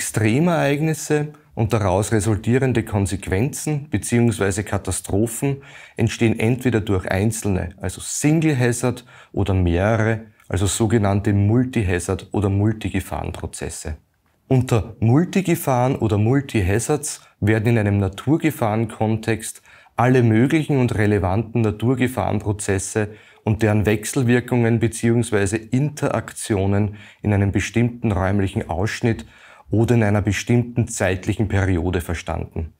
Extremereignisse und daraus resultierende Konsequenzen bzw. Katastrophen entstehen entweder durch einzelne, also Single Hazard oder mehrere, also sogenannte Multi-Hazard oder Multigefahrenprozesse. Unter Multigefahren oder Multi-Hazards werden in einem Naturgefahrenkontext alle möglichen und relevanten Naturgefahrenprozesse und deren Wechselwirkungen bzw. Interaktionen in einem bestimmten räumlichen Ausschnitt oder in einer bestimmten zeitlichen Periode verstanden.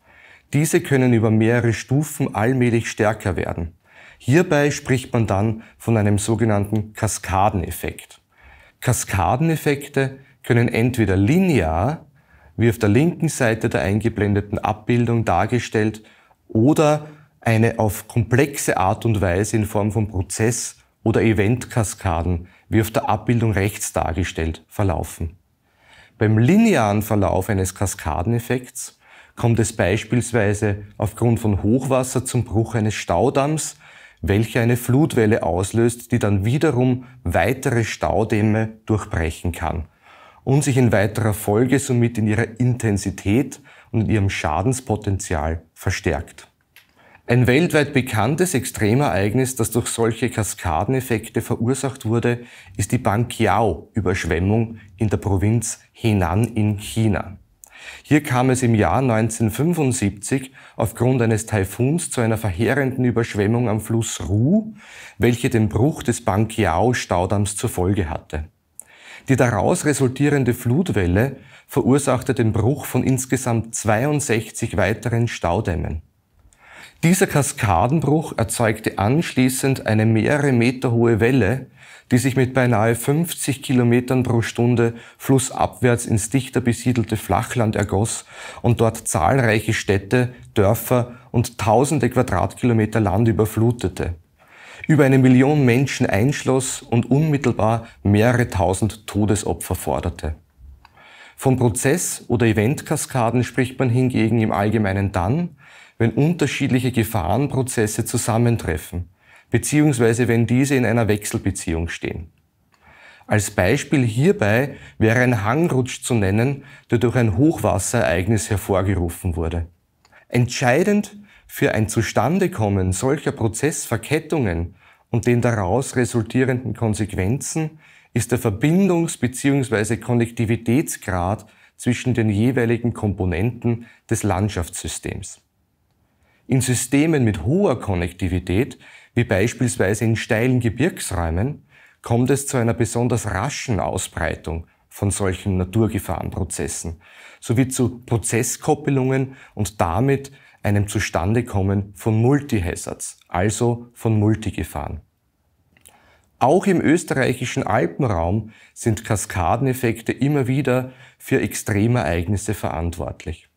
Diese können über mehrere Stufen allmählich stärker werden. Hierbei spricht man dann von einem sogenannten Kaskadeneffekt. Kaskadeneffekte können entweder linear, wie auf der linken Seite der eingeblendeten Abbildung dargestellt, oder eine auf komplexe Art und Weise in Form von Prozess- oder Eventkaskaden, wie auf der Abbildung rechts dargestellt, verlaufen. Beim linearen Verlauf eines Kaskadeneffekts kommt es beispielsweise aufgrund von Hochwasser zum Bruch eines Staudamms, welcher eine Flutwelle auslöst, die dann wiederum weitere Staudämme durchbrechen kann und sich in weiterer Folge somit in ihrer Intensität und in ihrem Schadenspotenzial verstärkt. Ein weltweit bekanntes Extremereignis, das durch solche Kaskadeneffekte verursacht wurde, ist die Banqiao-Überschwemmung in der Provinz Henan in China. Hier kam es im Jahr 1975 aufgrund eines Taifuns zu einer verheerenden Überschwemmung am Fluss Ru, welche den Bruch des Banqiao-Staudamms zur Folge hatte. Die daraus resultierende Flutwelle verursachte den Bruch von insgesamt 62 weiteren Staudämmen. Dieser Kaskadenbruch erzeugte anschließend eine mehrere Meter hohe Welle, die sich mit beinahe 50 Kilometern pro Stunde flussabwärts ins dichter besiedelte Flachland ergoss und dort zahlreiche Städte, Dörfer und tausende Quadratkilometer Land überflutete, über eine Million Menschen einschloss und unmittelbar mehrere tausend Todesopfer forderte. Vom Prozess- oder Eventkaskaden spricht man hingegen im Allgemeinen dann, wenn unterschiedliche Gefahrenprozesse zusammentreffen, beziehungsweise wenn diese in einer Wechselbeziehung stehen. Als Beispiel hierbei wäre ein Hangrutsch zu nennen, der durch ein Hochwasserereignis hervorgerufen wurde. Entscheidend für ein Zustandekommen solcher Prozessverkettungen und den daraus resultierenden Konsequenzen ist der Verbindungs- bzw. Konnektivitätsgrad zwischen den jeweiligen Komponenten des Landschaftssystems. In Systemen mit hoher Konnektivität, wie beispielsweise in steilen Gebirgsräumen, kommt es zu einer besonders raschen Ausbreitung von solchen Naturgefahrenprozessen sowie zu Prozesskoppelungen und damit einem Zustandekommen von Multihazards, also von Multigefahren. Auch im österreichischen Alpenraum sind Kaskadeneffekte immer wieder für Extremereignisse verantwortlich.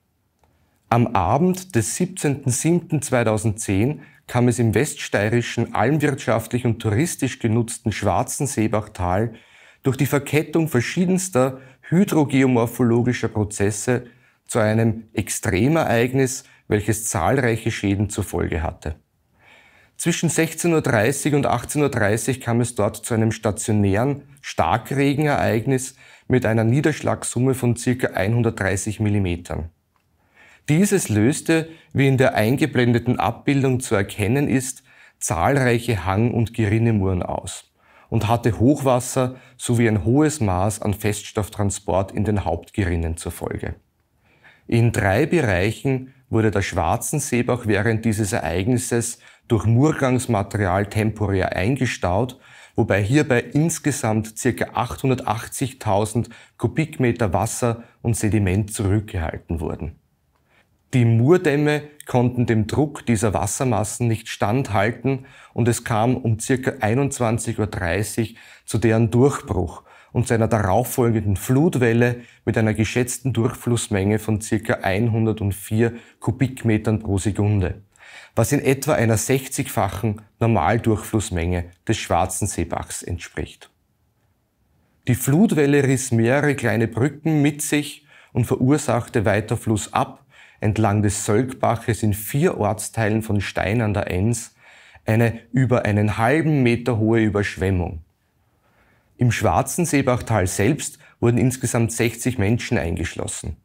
Am Abend des 17.07.2010 kam es im weststeirischen, almwirtschaftlich und touristisch genutzten Schwarzen Seebachtal durch die Verkettung verschiedenster hydrogeomorphologischer Prozesse zu einem Extremereignis, welches zahlreiche Schäden zur Folge hatte. Zwischen 16.30 Uhr und 18.30 Uhr kam es dort zu einem stationären Starkregenereignis mit einer Niederschlagssumme von circa 130 Millimetern. Dieses löste, wie in der eingeblendeten Abbildung zu erkennen ist, zahlreiche Hang- und Gerinnemuren aus und hatte Hochwasser sowie ein hohes Maß an Feststofftransport in den Hauptgerinnen zur Folge. In drei Bereichen wurde der Schwarzen Seebach während dieses Ereignisses durch Murgangsmaterial temporär eingestaut, wobei hierbei insgesamt ca. 880.000 Kubikmeter Wasser und Sediment zurückgehalten wurden. Die Murdämme konnten dem Druck dieser Wassermassen nicht standhalten und es kam um circa 21.30 Uhr zu deren Durchbruch und seiner darauffolgenden Flutwelle mit einer geschätzten Durchflussmenge von circa 104 Kubikmetern pro Sekunde, was in etwa einer 60-fachen Normaldurchflussmenge des Schwarzen Seebachs entspricht. Die Flutwelle riss mehrere kleine Brücken mit sich und verursachte weiter Fluss ab, entlang des Sölkbaches in vier Ortsteilen von Stein an der Enns eine über einen halben Meter hohe Überschwemmung. Im schwarzen Seebachtal selbst wurden insgesamt 60 Menschen eingeschlossen.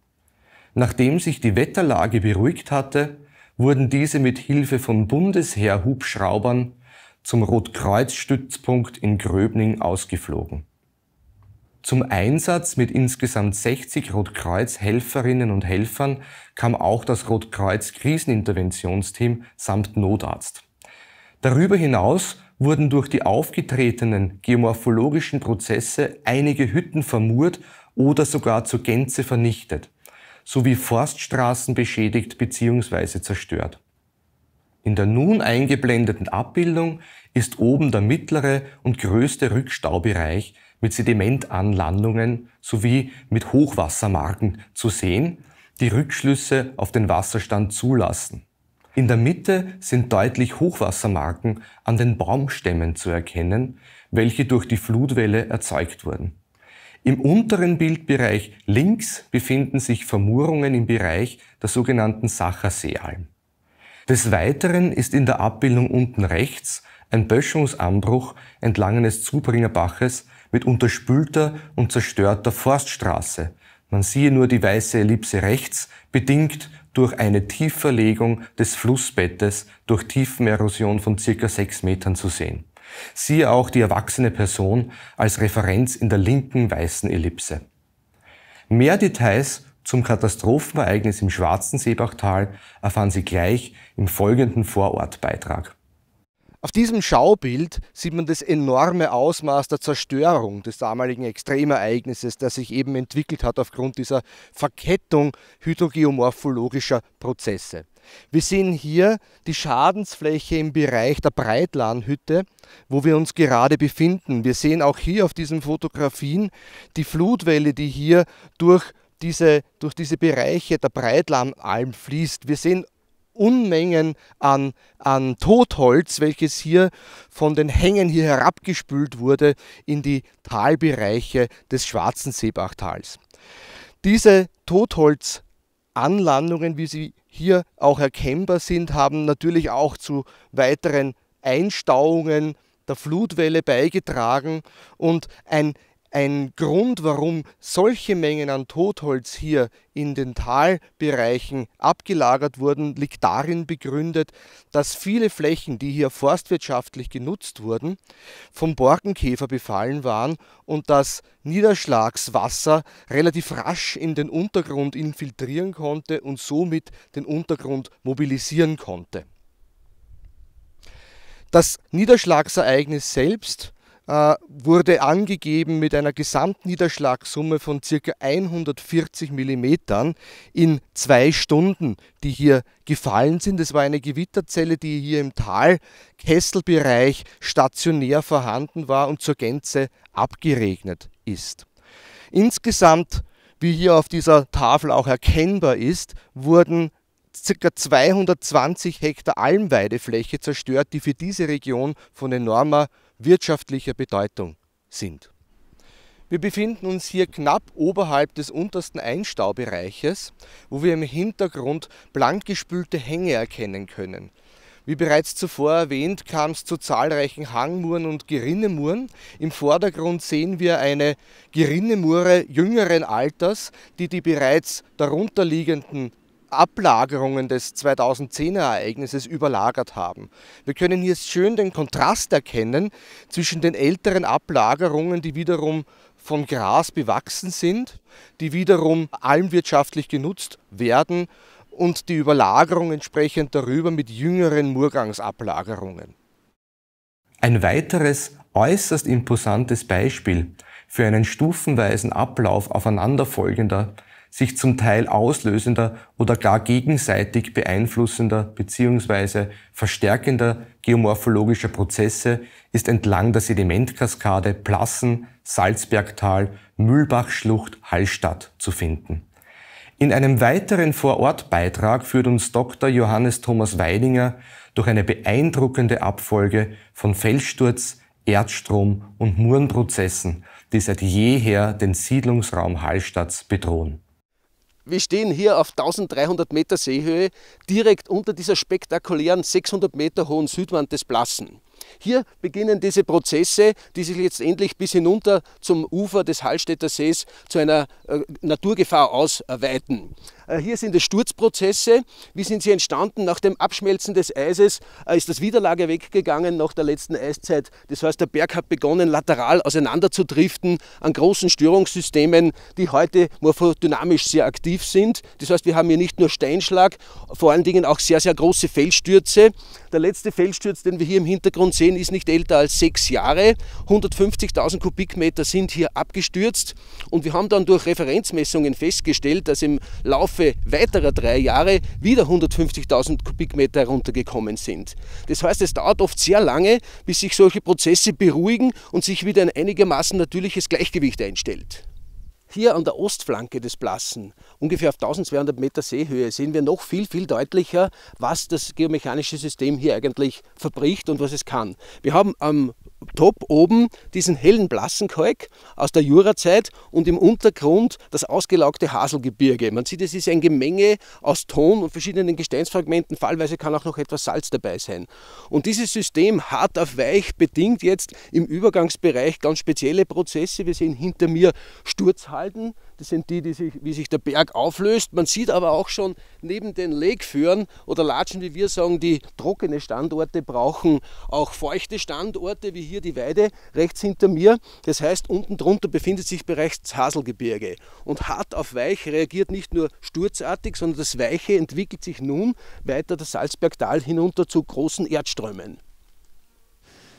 Nachdem sich die Wetterlage beruhigt hatte, wurden diese mit Hilfe von Bundesheer-Hubschraubern zum Rotkreuzstützpunkt in Gröbning ausgeflogen. Zum Einsatz mit insgesamt 60 Rotkreuz-Helferinnen und Helfern kam auch das Rotkreuz-Kriseninterventionsteam samt Notarzt. Darüber hinaus wurden durch die aufgetretenen geomorphologischen Prozesse einige Hütten vermurt oder sogar zur Gänze vernichtet, sowie Forststraßen beschädigt bzw. zerstört. In der nun eingeblendeten Abbildung ist oben der mittlere und größte Rückstaubereich mit Sedimentanlandungen sowie mit Hochwassermarken zu sehen, die Rückschlüsse auf den Wasserstand zulassen. In der Mitte sind deutlich Hochwassermarken an den Baumstämmen zu erkennen, welche durch die Flutwelle erzeugt wurden. Im unteren Bildbereich links befinden sich Vermurungen im Bereich der sogenannten Sacherseealm. Des Weiteren ist in der Abbildung unten rechts ein Böschungsanbruch entlang eines Zubringerbaches mit unterspülter und zerstörter Forststraße. Man siehe nur die weiße Ellipse rechts, bedingt durch eine Tieferlegung des Flussbettes durch Tiefenerosion von circa sechs Metern zu sehen. Siehe auch die erwachsene Person als Referenz in der linken weißen Ellipse. Mehr Details zum Katastrophenereignis im Schwarzen Seebachtal erfahren Sie gleich im folgenden Vorortbeitrag. Auf diesem Schaubild sieht man das enorme Ausmaß der Zerstörung des damaligen Extremereignisses, das sich eben entwickelt hat aufgrund dieser Verkettung hydrogeomorphologischer Prozesse. Wir sehen hier die Schadensfläche im Bereich der Breitlahnhütte, wo wir uns gerade befinden. Wir sehen auch hier auf diesen Fotografien die Flutwelle, die hier durch diese, durch diese Bereiche der Breitlammalm fließt. Wir sehen Unmengen an, an Totholz, welches hier von den Hängen hier herabgespült wurde in die Talbereiche des Schwarzen Seebachtals. Diese Totholzanlandungen, wie sie hier auch erkennbar sind, haben natürlich auch zu weiteren Einstauungen der Flutwelle beigetragen und ein ein Grund, warum solche Mengen an Totholz hier in den Talbereichen abgelagert wurden, liegt darin begründet, dass viele Flächen, die hier forstwirtschaftlich genutzt wurden, vom Borkenkäfer befallen waren und das Niederschlagswasser relativ rasch in den Untergrund infiltrieren konnte und somit den Untergrund mobilisieren konnte. Das Niederschlagsereignis selbst äh, wurde angegeben mit einer Gesamtniederschlagssumme von ca. 140 Millimetern in zwei Stunden, die hier gefallen sind. Es war eine Gewitterzelle, die hier im Talkesselbereich stationär vorhanden war und zur Gänze abgeregnet ist. Insgesamt, wie hier auf dieser Tafel auch erkennbar ist, wurden ca. 220 Hektar Almweidefläche zerstört, die für diese Region von enormer wirtschaftlicher Bedeutung sind. Wir befinden uns hier knapp oberhalb des untersten Einstaubereiches, wo wir im Hintergrund blank gespülte Hänge erkennen können. Wie bereits zuvor erwähnt, kam es zu zahlreichen Hangmuren und Gerinnemuren. Im Vordergrund sehen wir eine Gerinnemure jüngeren Alters, die die bereits darunterliegenden Ablagerungen des 2010er Ereignisses überlagert haben. Wir können hier schön den Kontrast erkennen zwischen den älteren Ablagerungen, die wiederum von Gras bewachsen sind, die wiederum almwirtschaftlich genutzt werden und die Überlagerung entsprechend darüber mit jüngeren Murgangsablagerungen. Ein weiteres äußerst imposantes Beispiel für einen stufenweisen Ablauf aufeinanderfolgender sich zum Teil auslösender oder gar gegenseitig beeinflussender bzw. verstärkender geomorphologischer Prozesse ist entlang der Sedimentkaskade Plassen, Salzbergtal, Mühlbachschlucht, Hallstatt zu finden. In einem weiteren Vorortbeitrag führt uns Dr. Johannes Thomas Weidinger durch eine beeindruckende Abfolge von Felssturz, Erdstrom und Murenprozessen, die seit jeher den Siedlungsraum Hallstatts bedrohen. Wir stehen hier auf 1300 Meter Seehöhe, direkt unter dieser spektakulären 600 Meter hohen Südwand des Blassen. Hier beginnen diese Prozesse, die sich letztendlich bis hinunter zum Ufer des Hallstätter Sees zu einer äh, Naturgefahr ausweiten. Äh, hier sind es Sturzprozesse. Wie sind sie entstanden? Nach dem Abschmelzen des Eises äh, ist das Widerlager weggegangen nach der letzten Eiszeit. Das heißt, der Berg hat begonnen, lateral auseinanderzudriften an großen Störungssystemen, die heute morphodynamisch sehr aktiv sind. Das heißt, wir haben hier nicht nur Steinschlag, vor allen Dingen auch sehr, sehr große Felsstürze. Der letzte Felssturz, den wir hier im Hintergrund sehen, ist nicht älter als sechs Jahre. 150.000 Kubikmeter sind hier abgestürzt und wir haben dann durch Referenzmessungen festgestellt, dass im Laufe weiterer drei Jahre wieder 150.000 Kubikmeter heruntergekommen sind. Das heißt, es dauert oft sehr lange, bis sich solche Prozesse beruhigen und sich wieder ein einigermaßen natürliches Gleichgewicht einstellt. Hier an der Ostflanke des Plassen, ungefähr auf 1200 Meter Seehöhe, sehen wir noch viel, viel deutlicher, was das geomechanische System hier eigentlich verbricht und was es kann. Wir haben am top oben diesen hellen blassen Kalk aus der Jurazeit und im Untergrund das ausgelaugte Haselgebirge. Man sieht, es ist ein Gemenge aus Ton und verschiedenen Gesteinsfragmenten, fallweise kann auch noch etwas Salz dabei sein. Und dieses System hart auf weich bedingt jetzt im Übergangsbereich ganz spezielle Prozesse. Wir sehen hinter mir Sturzhalden, das sind die, die sich, wie sich der Berg auflöst. Man sieht aber auch schon neben den Legführen oder Latschen, wie wir sagen, die trockene Standorte brauchen auch feuchte Standorte, wie hier die Weide rechts hinter mir. Das heißt, unten drunter befindet sich bereits Haselgebirge. Und hart auf weich reagiert nicht nur sturzartig, sondern das Weiche entwickelt sich nun weiter das Salzbergtal hinunter zu großen Erdströmen.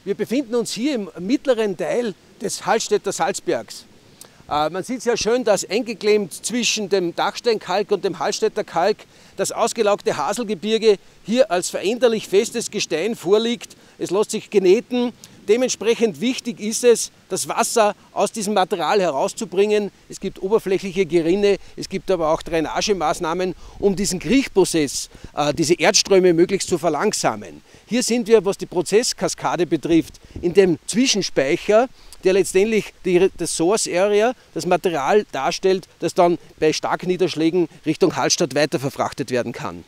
Wir befinden uns hier im mittleren Teil des Hallstätter Salzbergs. Äh, man sieht sehr schön, dass eingeklemmt zwischen dem Dachsteinkalk und dem Hallstätter Kalk das ausgelaugte Haselgebirge hier als veränderlich festes Gestein vorliegt. Es lässt sich geneten, Dementsprechend wichtig ist es, das Wasser aus diesem Material herauszubringen. Es gibt oberflächliche Gerinne, es gibt aber auch Drainagemaßnahmen, um diesen Kriechprozess, äh, diese Erdströme möglichst zu verlangsamen. Hier sind wir, was die Prozesskaskade betrifft, in dem Zwischenspeicher, der letztendlich die, das Source Area, das Material darstellt, das dann bei Starkniederschlägen Richtung Hallstatt weiter verfrachtet werden kann.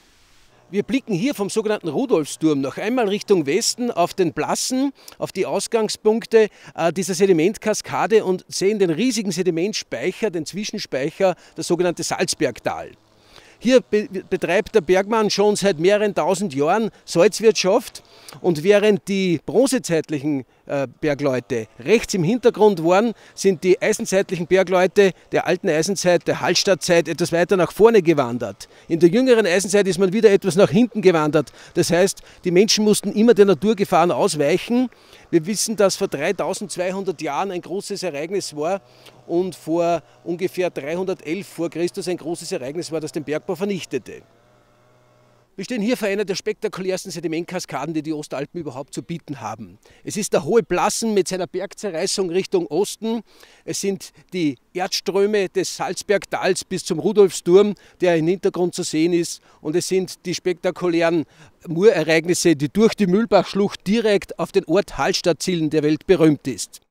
Wir blicken hier vom sogenannten Rudolfsturm noch einmal Richtung Westen auf den Plassen, auf die Ausgangspunkte äh, dieser Sedimentkaskade und sehen den riesigen Sedimentspeicher, den Zwischenspeicher, das sogenannte Salzbergtal. Hier betreibt der Bergmann schon seit mehreren tausend Jahren Salzwirtschaft und während die bronzezeitlichen äh, Bergleute. Rechts im Hintergrund waren, sind die eisenzeitlichen Bergleute der alten Eisenzeit, der Hallstattzeit etwas weiter nach vorne gewandert. In der jüngeren Eisenzeit ist man wieder etwas nach hinten gewandert. Das heißt, die Menschen mussten immer der Naturgefahren ausweichen. Wir wissen, dass vor 3200 Jahren ein großes Ereignis war und vor ungefähr 311 vor Christus ein großes Ereignis war, das den Bergbau vernichtete. Wir stehen hier vor einer der spektakulärsten Sedimentkaskaden, die die Ostalpen überhaupt zu bieten haben. Es ist der hohe Plassen mit seiner Bergzerreißung Richtung Osten. Es sind die Erdströme des Salzbergtals bis zum Rudolfsturm, der im Hintergrund zu sehen ist. Und es sind die spektakulären Murereignisse, die durch die Mühlbachschlucht direkt auf den Ort Hallstatt zielen, der weltberühmt ist.